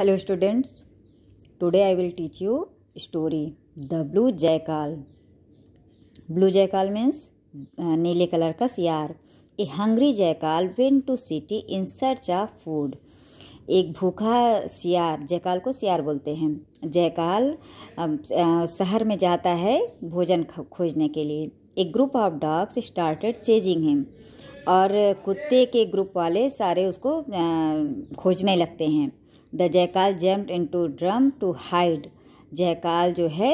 hello students today I will teach you story the blue jackal blue jackal means नीले colour का सियार a hungry jackal went to city in search of food एक भूखा सियार जयकाल को सियार बोलते हैं जयकाल शहर में जाता है भोजन खोजने के लिए एक group of dogs started chasing him और कुत्ते के ग्रुप वाले सारे उसको खोजने लगते हैं the jackal jump into drum to hide jackal जो है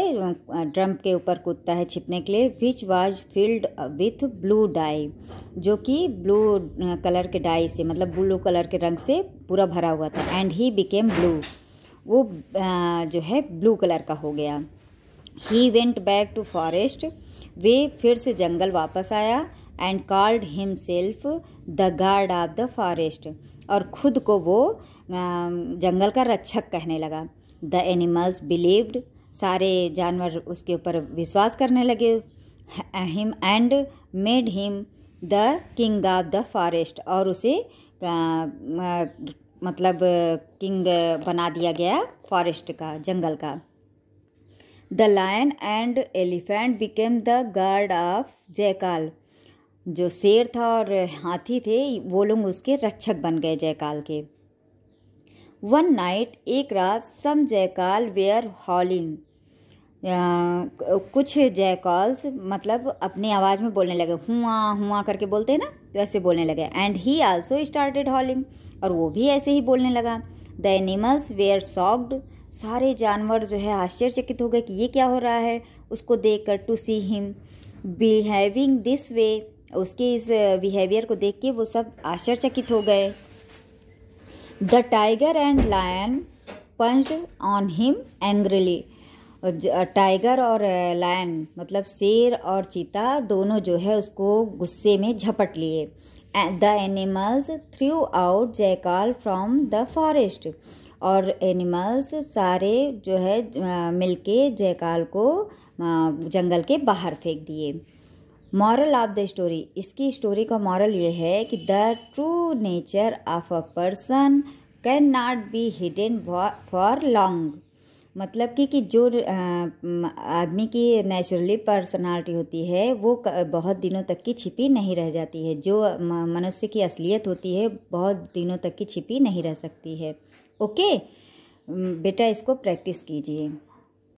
ड्रम के ऊपर कूदता है छिपने के लिए which was filled with blue dye जो कि ब्लू कलर के डाई से मतलब ब्लू कलर के रंग से पूरा भरा हुआ था एंड ही बिकेम ब्लू वो जो है ब्लू कलर का हो गया he went back to forest वे फिर से जंगल वापस आया and called himself the guard of the forest और खुद को वो जंगल का रक्षक कहने लगा द एनिमल्स बिलीव्ड सारे जानवर उसके ऊपर विश्वास करने लगे him and made him the king of the forest और उसे मतलब किंग बना दिया गया फॉरेस्ट का जंगल का the lion and elephant became the guard of jackal जो शेर था और हाथी थे वो लोग उसके रक्षक बन गए जयकाल के वन नाइट एक रात सम जयकाल वेयर हॉलिंग कुछ जयकॉल्स मतलब अपनी आवाज़ में बोलने लगे हुआ हुआ करके बोलते हैं ना तो ऐसे बोलने लगे and he also started howling और वो भी ऐसे ही बोलने लगा द एनिमल्स वेयर सॉक्ड सारे जानवर जो है आश्चर्यचकित हो गए कि ये क्या हो रहा है उसको देख कर to see him behaving this way उसके इस बिहेवियर को देख के वो सब आश्चर्यचकित हो गए the tiger and lion punch on him angrily tiger और लायन मतलब शेर और चीता दोनों जो है उसको गुस्से में झपट लिए the animals threw out jackal from the forest और एनिमल्स सारे जो है मिलके जयकाल को जंगल के बाहर फेंक दिए मॉरल ऑफ द स्टोरी इसकी स्टोरी का मॉरल ये है कि the true nature of a person can not be hidden for long मतलब कि कि जो आदमी की नेचुरली पर्सनालिटी होती है वो बहुत दिनों तक की छिपी नहीं रह जाती है जो मनुष्य की असलियत होती है बहुत दिनों तक की छिपी नहीं रह सकती है ओके बेटा इसको प्रैक्टिस कीजिए